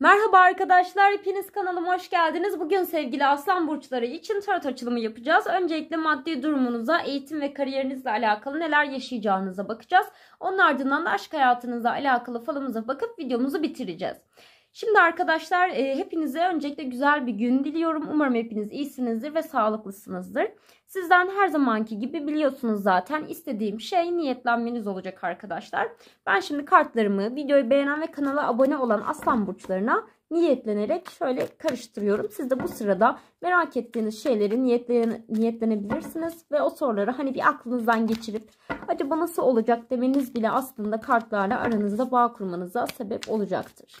Merhaba arkadaşlar, hepiniz kanalıma hoş geldiniz. Bugün sevgili aslan burçları için tarot açılımı yapacağız. Öncelikle maddi durumunuza, eğitim ve kariyerinizle alakalı neler yaşayacağınıza bakacağız. Onun ardından da aşk hayatınızla alakalı falımıza bakıp videomuzu bitireceğiz. Şimdi arkadaşlar e, hepinize öncelikle güzel bir gün diliyorum. Umarım hepiniz iyisinizdir ve sağlıklısınızdır. Sizden her zamanki gibi biliyorsunuz zaten istediğim şey niyetlenmeniz olacak arkadaşlar. Ben şimdi kartlarımı videoyu beğenen ve kanala abone olan aslan burçlarına niyetlenerek şöyle karıştırıyorum. Siz de bu sırada merak ettiğiniz şeyleri niyetlen, niyetlenebilirsiniz ve o soruları hani bir aklınızdan geçirip acaba nasıl olacak demeniz bile aslında kartlarla aranızda bağ kurmanıza sebep olacaktır.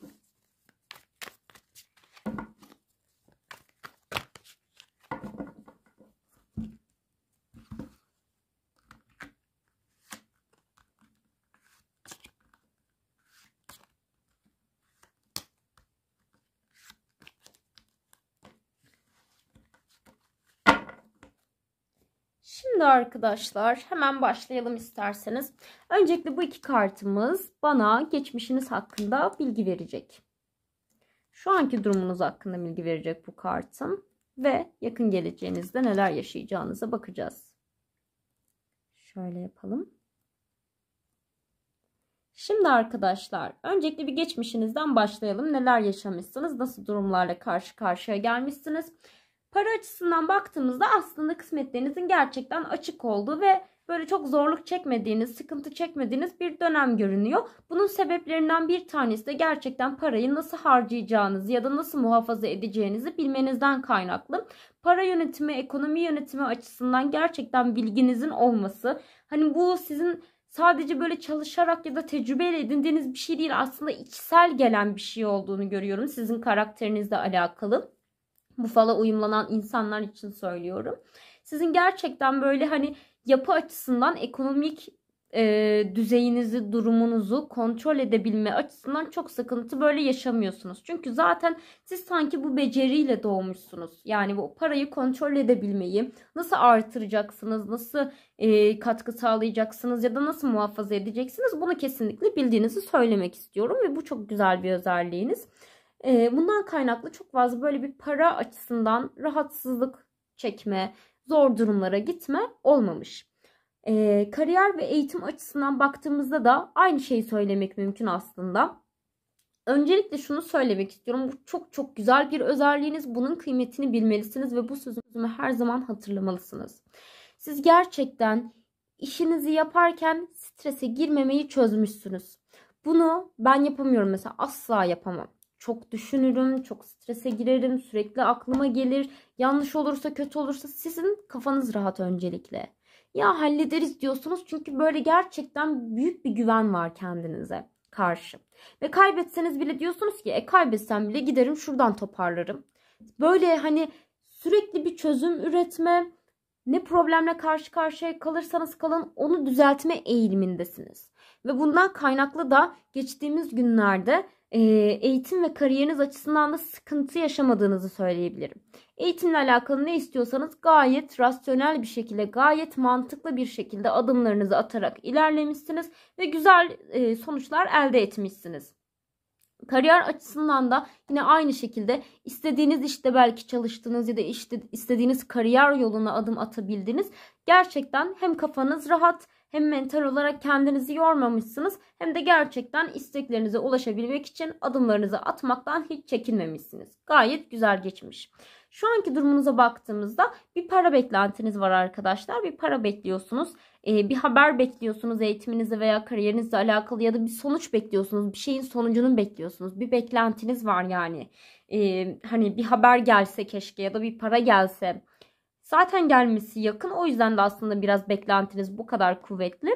Şimdi arkadaşlar hemen başlayalım isterseniz. Öncelikle bu iki kartımız bana geçmişiniz hakkında bilgi verecek. Şu anki durumunuz hakkında bilgi verecek bu kartım. Ve yakın geleceğinizde neler yaşayacağınıza bakacağız. Şöyle yapalım. Şimdi arkadaşlar öncelikle bir geçmişinizden başlayalım. Neler yaşamışsınız, nasıl durumlarla karşı karşıya gelmişsiniz. Para açısından baktığımızda aslında kısmetlerinizin gerçekten açık olduğu ve böyle çok zorluk çekmediğiniz, sıkıntı çekmediğiniz bir dönem görünüyor. Bunun sebeplerinden bir tanesi de gerçekten parayı nasıl harcayacağınız ya da nasıl muhafaza edeceğinizi bilmenizden kaynaklı. Para yönetimi, ekonomi yönetimi açısından gerçekten bilginizin olması, hani bu sizin sadece böyle çalışarak ya da tecrübeyle edindiğiniz bir şey değil aslında içsel gelen bir şey olduğunu görüyorum sizin karakterinizle alakalı bu fala uyumlanan insanlar için söylüyorum. Sizin gerçekten böyle hani yapı açısından ekonomik e, düzeyinizi, durumunuzu kontrol edebilme açısından çok sıkıntı böyle yaşamıyorsunuz. Çünkü zaten siz sanki bu beceriyle doğmuşsunuz. Yani bu parayı kontrol edebilmeyi nasıl artıracaksınız, nasıl e, katkı sağlayacaksınız ya da nasıl muhafaza edeceksiniz bunu kesinlikle bildiğinizi söylemek istiyorum ve bu çok güzel bir özelliğiniz. Ee, bundan kaynaklı çok fazla böyle bir para açısından rahatsızlık çekme, zor durumlara gitme olmamış. Ee, kariyer ve eğitim açısından baktığımızda da aynı şeyi söylemek mümkün aslında. Öncelikle şunu söylemek istiyorum. Bu çok çok güzel bir özelliğiniz. Bunun kıymetini bilmelisiniz ve bu sözümü her zaman hatırlamalısınız. Siz gerçekten işinizi yaparken strese girmemeyi çözmüşsünüz. Bunu ben yapamıyorum mesela asla yapamam. Çok düşünürüm, çok strese girerim, sürekli aklıma gelir. Yanlış olursa, kötü olursa sizin kafanız rahat öncelikle. Ya hallederiz diyorsunuz çünkü böyle gerçekten büyük bir güven var kendinize karşı. Ve kaybetseniz bile diyorsunuz ki e kaybetsem bile giderim şuradan toparlarım. Böyle hani sürekli bir çözüm üretme, ne problemle karşı karşıya kalırsanız kalın onu düzeltme eğilimindesiniz. Ve bundan kaynaklı da geçtiğimiz günlerde ee, eğitim ve kariyeriniz açısından da sıkıntı yaşamadığınızı söyleyebilirim. Eğitimle alakalı ne istiyorsanız gayet rasyonel bir şekilde, gayet mantıklı bir şekilde adımlarınızı atarak ilerlemişsiniz ve güzel e, sonuçlar elde etmişsiniz. Kariyer açısından da yine aynı şekilde istediğiniz işte belki çalıştınız ya da işte istediğiniz kariyer yoluna adım atabildiniz. Gerçekten hem kafanız rahat hem mental olarak kendinizi yormamışsınız hem de gerçekten isteklerinize ulaşabilmek için adımlarınızı atmaktan hiç çekinmemişsiniz. Gayet güzel geçmiş. Şu anki durumunuza baktığımızda bir para beklentiniz var arkadaşlar. Bir para bekliyorsunuz. E, bir haber bekliyorsunuz eğitiminize veya kariyerinizle alakalı ya da bir sonuç bekliyorsunuz. Bir şeyin sonucunu bekliyorsunuz. Bir beklentiniz var yani. E, hani bir haber gelse keşke ya da bir para gelse Zaten gelmesi yakın. O yüzden de aslında biraz beklentiniz bu kadar kuvvetli.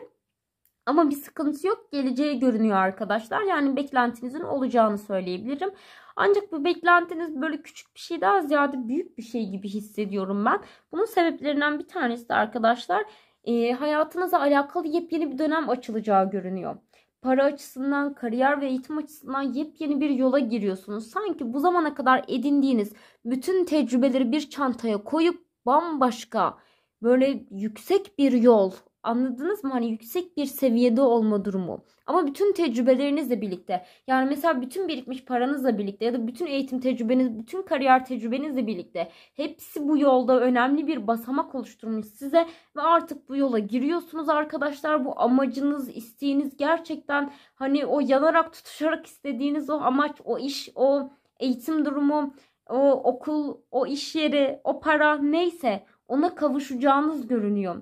Ama bir sıkıntı yok. Geleceği görünüyor arkadaşlar. Yani beklentinizin olacağını söyleyebilirim. Ancak bu beklentiniz böyle küçük bir şey daha ziyade büyük bir şey gibi hissediyorum ben. Bunun sebeplerinden bir tanesi de arkadaşlar e, hayatınıza alakalı yepyeni bir dönem açılacağı görünüyor. Para açısından, kariyer ve eğitim açısından yepyeni bir yola giriyorsunuz. Sanki bu zamana kadar edindiğiniz bütün tecrübeleri bir çantaya koyup bambaşka böyle yüksek bir yol Anladınız mı? Hani yüksek bir seviyede olma durumu. Ama bütün tecrübelerinizle birlikte. Yani mesela bütün birikmiş paranızla birlikte ya da bütün eğitim tecrübeniz, bütün kariyer tecrübenizle birlikte. Hepsi bu yolda önemli bir basamak oluşturmuş size ve artık bu yola giriyorsunuz arkadaşlar. Bu amacınız, isteğiniz gerçekten hani o yanarak tutuşarak istediğiniz o amaç, o iş, o eğitim durumu o okul, o iş yeri, o para neyse ona kavuşacağınız görünüyor.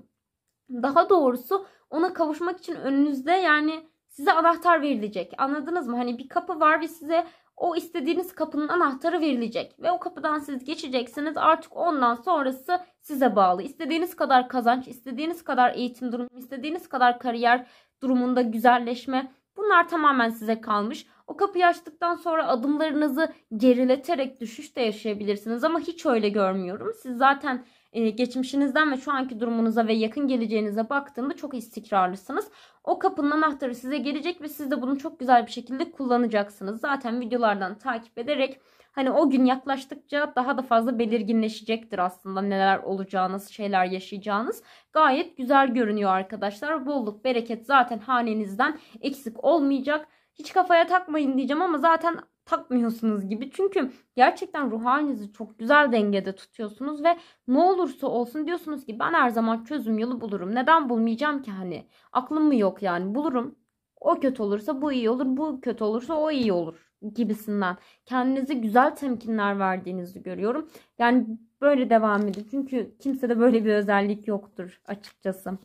Daha doğrusu ona kavuşmak için önünüzde yani size anahtar verilecek. Anladınız mı? Hani bir kapı var ve size o istediğiniz kapının anahtarı verilecek ve o kapıdan siz geçeceksiniz. Artık ondan sonrası size bağlı. İstediğiniz kadar kazanç, istediğiniz kadar eğitim durumu, istediğiniz kadar kariyer durumunda güzelleşme bunlar tamamen size kalmış. O kapıyı açtıktan sonra adımlarınızı gerileterek düşüş de yaşayabilirsiniz ama hiç öyle görmüyorum. Siz zaten e, geçmişinizden ve şu anki durumunuza ve yakın geleceğinize baktığında çok istikrarlısınız. O kapının anahtarı size gelecek ve siz de bunu çok güzel bir şekilde kullanacaksınız. Zaten videolardan takip ederek hani o gün yaklaştıkça daha da fazla belirginleşecektir aslında neler olacağınız, şeyler yaşayacağınız. Gayet güzel görünüyor arkadaşlar. Bolluk, bereket zaten hanenizden eksik olmayacak hiç kafaya takmayın diyeceğim ama zaten takmıyorsunuz gibi. Çünkü gerçekten ruh halinizi çok güzel dengede tutuyorsunuz ve ne olursa olsun diyorsunuz ki ben her zaman çözüm yolu bulurum. Neden bulmayacağım ki hani? Aklım mı yok yani? Bulurum. O kötü olursa bu iyi olur, bu kötü olursa o iyi olur gibisinden. Kendinize güzel temkinler verdiğinizi görüyorum. Yani böyle devam edin. Çünkü kimsede böyle bir özellik yoktur açıkçası.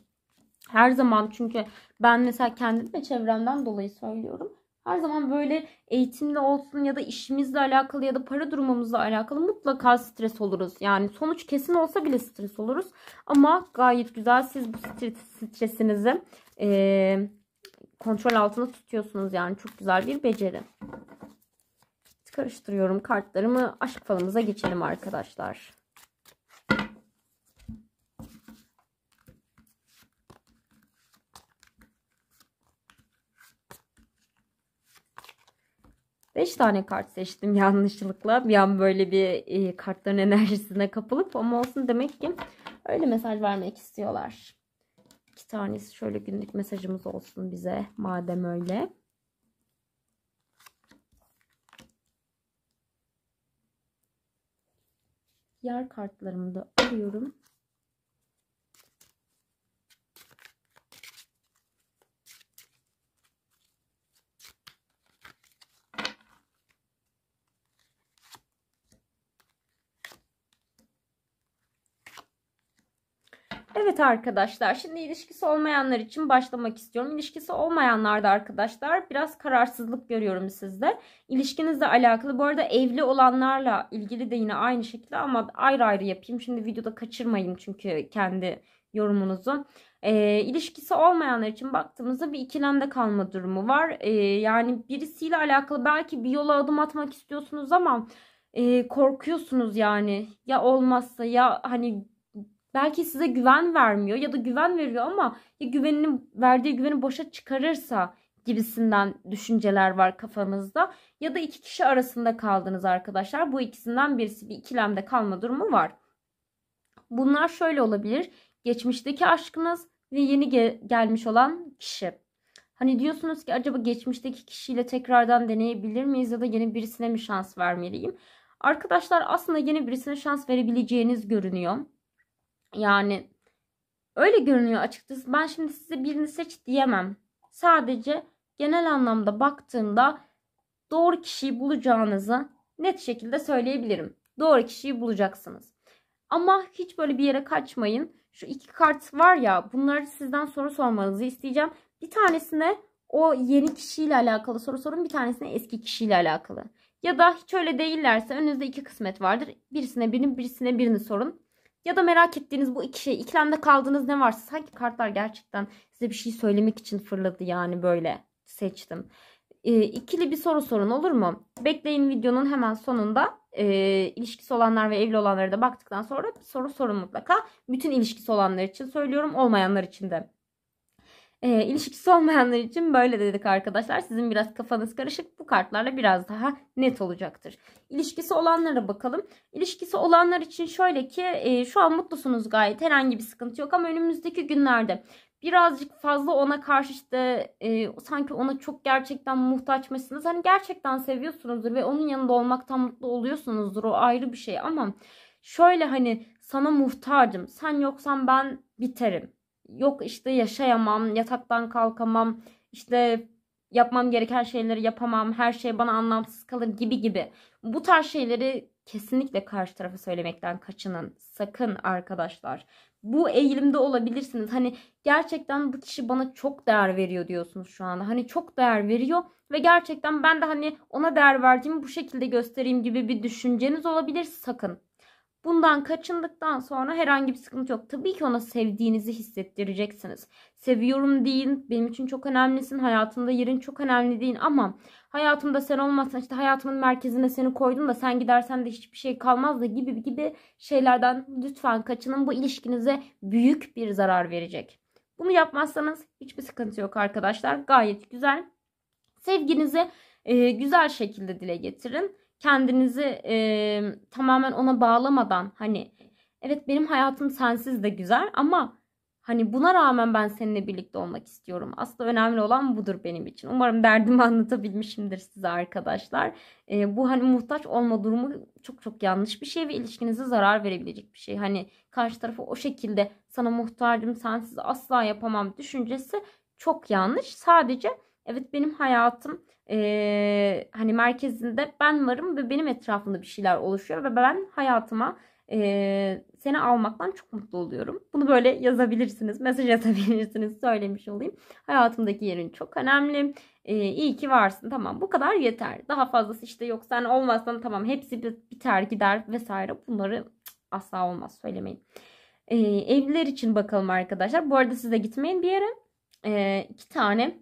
Her zaman çünkü ben mesela kendim ve çevremden dolayı söylüyorum. Her zaman böyle eğitimle olsun ya da işimizle alakalı ya da para durumumuzla alakalı mutlaka stres oluruz. Yani sonuç kesin olsa bile stres oluruz. Ama gayet güzel siz bu stres, stresinizi e, kontrol altında tutuyorsunuz. Yani çok güzel bir beceri. Karıştırıyorum kartlarımı. Aşk falımıza geçelim arkadaşlar. 5 tane kart seçtim yanlışlıkla. Bir an böyle bir e, kartların enerjisine kapılıp ama olsun demek ki öyle mesaj vermek istiyorlar. 2 tanesi şöyle günlük mesajımız olsun bize madem öyle. Yer kartlarımı da alıyorum. Evet arkadaşlar şimdi ilişkisi olmayanlar için başlamak istiyorum. İlişkisi olmayanlarda arkadaşlar biraz kararsızlık görüyorum sizde. İlişkinizle alakalı bu arada evli olanlarla ilgili de yine aynı şekilde ama ayrı ayrı yapayım. Şimdi videoda kaçırmayayım çünkü kendi yorumunuzu. E, ilişkisi olmayanlar için baktığımızda bir ikilemde kalma durumu var. E, yani birisiyle alakalı belki bir yola adım atmak istiyorsunuz ama e, korkuyorsunuz yani. Ya olmazsa ya hani belki size güven vermiyor ya da güven veriyor ama ya güvenini verdiği güveni boşa çıkarırsa gibisinden düşünceler var kafanızda. Ya da iki kişi arasında kaldınız arkadaşlar. Bu ikisinden birisi bir ikilemde kalma durumu var. Bunlar şöyle olabilir. Geçmişteki aşkınız ve yeni ge- gelmiş olan kişi. Hani diyorsunuz ki acaba geçmişteki kişiyle tekrardan deneyebilir miyiz ya da yeni birisine mi şans vermeliyim? Arkadaşlar aslında yeni birisine şans verebileceğiniz görünüyor. Yani öyle görünüyor açıkçası. Ben şimdi size birini seç diyemem. Sadece genel anlamda baktığımda doğru kişiyi bulacağınızı net şekilde söyleyebilirim. Doğru kişiyi bulacaksınız. Ama hiç böyle bir yere kaçmayın. Şu iki kart var ya bunları sizden soru sormanızı isteyeceğim. Bir tanesine o yeni kişiyle alakalı soru sorun bir tanesine eski kişiyle alakalı. Ya da hiç öyle değillerse önünüzde iki kısmet vardır. Birisine birini birisine birini sorun. Ya da merak ettiğiniz bu iki şey, ikilemde kaldığınız ne varsa sanki kartlar gerçekten size bir şey söylemek için fırladı yani böyle seçtim. E, ikili bir soru sorun olur mu? Bekleyin videonun hemen sonunda e, ilişkisi olanlar ve evli olanlara da baktıktan sonra bir soru sorun mutlaka. Bütün ilişkisi olanlar için söylüyorum olmayanlar için de e, ilişkisi olmayanlar için böyle dedik arkadaşlar. Sizin biraz kafanız karışık bu kartlarla biraz daha net olacaktır. İlişkisi olanlara bakalım. İlişkisi olanlar için şöyle ki e, şu an mutlusunuz gayet herhangi bir sıkıntı yok ama önümüzdeki günlerde birazcık fazla ona karşı işte e, sanki ona çok gerçekten muhtaçmışsınız. Hani gerçekten seviyorsunuzdur ve onun yanında olmaktan mutlu oluyorsunuzdur o ayrı bir şey ama şöyle hani sana muhtacım sen yoksan ben biterim yok işte yaşayamam, yataktan kalkamam, işte yapmam gereken şeyleri yapamam, her şey bana anlamsız kalır gibi gibi. Bu tarz şeyleri kesinlikle karşı tarafa söylemekten kaçının. Sakın arkadaşlar. Bu eğilimde olabilirsiniz. Hani gerçekten bu kişi bana çok değer veriyor diyorsunuz şu anda. Hani çok değer veriyor ve gerçekten ben de hani ona değer verdiğimi bu şekilde göstereyim gibi bir düşünceniz olabilir. Sakın. Bundan kaçındıktan sonra herhangi bir sıkıntı yok. Tabii ki ona sevdiğinizi hissettireceksiniz. Seviyorum deyin, benim için çok önemlisin, hayatımda yerin çok önemli deyin ama hayatımda sen olmazsan işte hayatımın merkezine seni koydum da sen gidersen de hiçbir şey kalmaz da gibi gibi şeylerden lütfen kaçının. Bu ilişkinize büyük bir zarar verecek. Bunu yapmazsanız hiçbir sıkıntı yok arkadaşlar. Gayet güzel. Sevginizi e, güzel şekilde dile getirin kendinizi e, tamamen ona bağlamadan hani evet benim hayatım sensiz de güzel ama hani buna rağmen ben seninle birlikte olmak istiyorum. Aslında önemli olan budur benim için. Umarım derdimi anlatabilmişimdir size arkadaşlar. E, bu hani muhtaç olma durumu çok çok yanlış bir şey ve ilişkinize zarar verebilecek bir şey. Hani karşı tarafı o şekilde sana muhtacım sensiz asla yapamam düşüncesi çok yanlış. Sadece Evet benim hayatım e, hani merkezinde ben varım ve benim etrafımda bir şeyler oluşuyor ve ben hayatıma e, seni almaktan çok mutlu oluyorum. Bunu böyle yazabilirsiniz, mesaj atabilirsiniz söylemiş olayım. Hayatımdaki yerin çok önemli. E, iyi ki varsın tamam bu kadar yeter. Daha fazlası işte yok sen olmazsan tamam hepsi biter gider vesaire bunları asla olmaz söylemeyin. E, evliler için bakalım arkadaşlar. Bu arada siz de gitmeyin bir yere. E, iki tane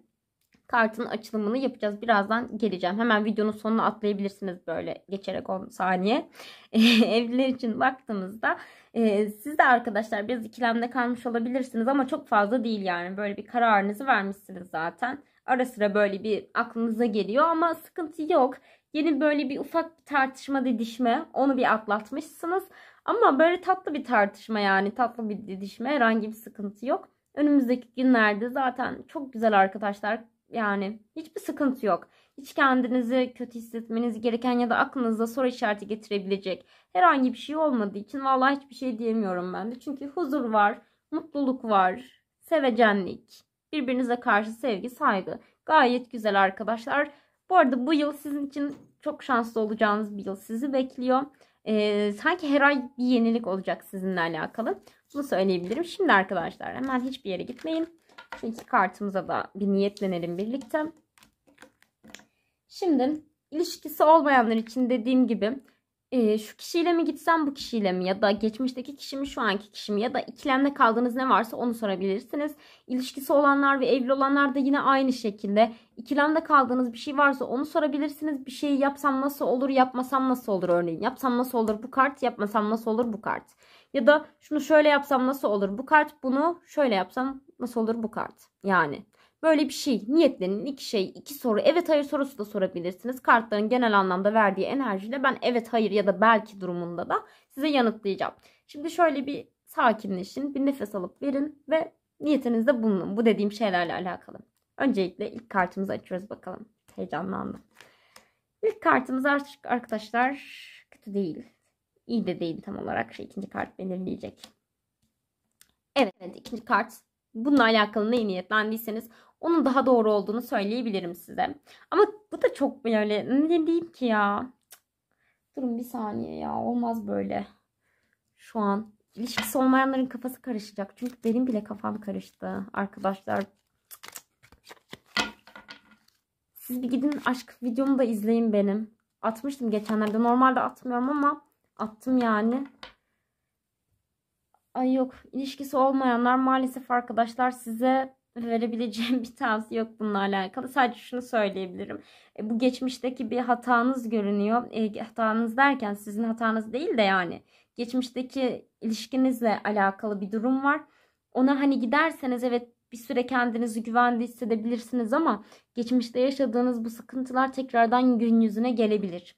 kartın açılımını yapacağız. Birazdan geleceğim. Hemen videonun sonuna atlayabilirsiniz böyle geçerek 10 saniye. Evliler için baktığımızda e, siz de arkadaşlar biraz ikilemde kalmış olabilirsiniz ama çok fazla değil yani. Böyle bir kararınızı vermişsiniz zaten. Ara sıra böyle bir aklınıza geliyor ama sıkıntı yok. Yeni böyle bir ufak bir tartışma didişme onu bir atlatmışsınız. Ama böyle tatlı bir tartışma yani tatlı bir didişme herhangi bir sıkıntı yok. Önümüzdeki günlerde zaten çok güzel arkadaşlar yani hiçbir sıkıntı yok. Hiç kendinizi kötü hissetmeniz gereken ya da aklınızda soru işareti getirebilecek herhangi bir şey olmadığı için vallahi hiçbir şey diyemiyorum ben de. Çünkü huzur var, mutluluk var, sevecenlik, birbirinize karşı sevgi, saygı. Gayet güzel arkadaşlar. Bu arada bu yıl sizin için çok şanslı olacağınız bir yıl sizi bekliyor. Ee, sanki her ay bir yenilik olacak sizinle alakalı. Bunu söyleyebilirim. Şimdi arkadaşlar hemen hiçbir yere gitmeyin. Şu iki kartımıza da bir niyetlenelim birlikte. Şimdi ilişkisi olmayanlar için dediğim gibi e, şu kişiyle mi gitsem bu kişiyle mi ya da geçmişteki kişi mi şu anki kişi mi ya da ikilemde kaldığınız ne varsa onu sorabilirsiniz. İlişkisi olanlar ve evli olanlar da yine aynı şekilde ikilemde kaldığınız bir şey varsa onu sorabilirsiniz. Bir şeyi yapsam nasıl olur yapmasam nasıl olur örneğin yapsam nasıl olur bu kart yapmasam nasıl olur bu kart. Ya da şunu şöyle yapsam nasıl olur bu kart bunu şöyle yapsam Nasıl olur bu kart? Yani böyle bir şey. Niyetlenin iki şey, iki soru. Evet hayır sorusu da sorabilirsiniz. Kartların genel anlamda verdiği enerjiyle ben evet hayır ya da belki durumunda da size yanıtlayacağım. Şimdi şöyle bir sakinleşin, bir nefes alıp verin ve niyetinizde bulunun. Bu dediğim şeylerle alakalı. Öncelikle ilk kartımızı açıyoruz bakalım. Heyecanlandım. İlk kartımız artık arkadaşlar kötü değil. İyi de değil tam olarak. Şey, ikinci kart belirleyecek. Evet, evet ikinci kart bununla alakalı ne niyetlendiyseniz onun daha doğru olduğunu söyleyebilirim size. Ama bu da çok böyle ne diyeyim ki ya. Durun bir saniye ya olmaz böyle. Şu an ilişkisi olmayanların kafası karışacak. Çünkü benim bile kafam karıştı arkadaşlar. Siz bir gidin aşk videomu da izleyin benim. Atmıştım geçenlerde. Normalde atmıyorum ama attım yani. Ay yok ilişkisi olmayanlar maalesef arkadaşlar size verebileceğim bir tavsiye yok bununla alakalı. Sadece şunu söyleyebilirim. E, bu geçmişteki bir hatanız görünüyor. E, hatanız derken sizin hatanız değil de yani geçmişteki ilişkinizle alakalı bir durum var. Ona hani giderseniz evet bir süre kendinizi güvende hissedebilirsiniz ama geçmişte yaşadığınız bu sıkıntılar tekrardan gün yüzüne gelebilir.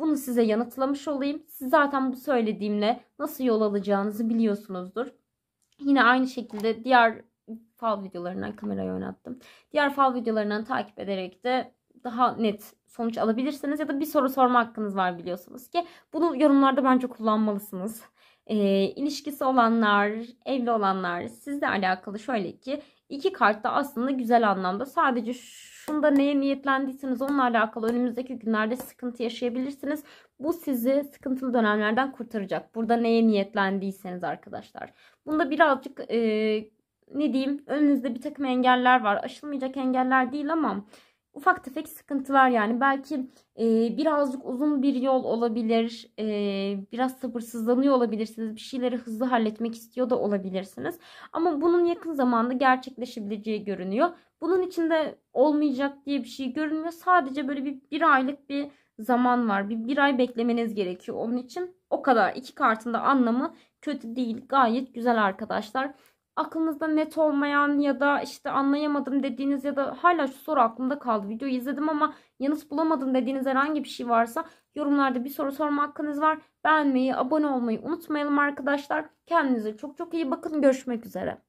Bunu size yanıtlamış olayım. Siz zaten bu söylediğimle nasıl yol alacağınızı biliyorsunuzdur. Yine aynı şekilde diğer fal videolarından kamerayı oynattım. Diğer fal videolarından takip ederek de daha net sonuç alabilirsiniz ya da bir soru sorma hakkınız var biliyorsunuz ki bunu yorumlarda bence kullanmalısınız e, ilişkisi olanlar, evli olanlar sizle alakalı şöyle ki iki kart da aslında güzel anlamda. Sadece şunda neye niyetlendiyseniz onunla alakalı önümüzdeki günlerde sıkıntı yaşayabilirsiniz. Bu sizi sıkıntılı dönemlerden kurtaracak. Burada neye niyetlendiyseniz arkadaşlar. Bunda birazcık e, ne diyeyim önünüzde bir takım engeller var. Aşılmayacak engeller değil ama ufak tefek sıkıntılar yani belki e, birazcık uzun bir yol olabilir e, biraz sabırsızlanıyor olabilirsiniz bir şeyleri hızlı halletmek istiyor da olabilirsiniz ama bunun yakın zamanda gerçekleşebileceği görünüyor bunun içinde olmayacak diye bir şey görünmüyor sadece böyle bir bir aylık bir zaman var bir bir ay beklemeniz gerekiyor onun için o kadar iki kartın da anlamı kötü değil gayet güzel arkadaşlar aklınızda net olmayan ya da işte anlayamadım dediğiniz ya da hala şu soru aklımda kaldı. Videoyu izledim ama yanıt bulamadım dediğiniz herhangi bir şey varsa yorumlarda bir soru sorma hakkınız var. Beğenmeyi, abone olmayı unutmayalım arkadaşlar. Kendinize çok çok iyi bakın. Görüşmek üzere.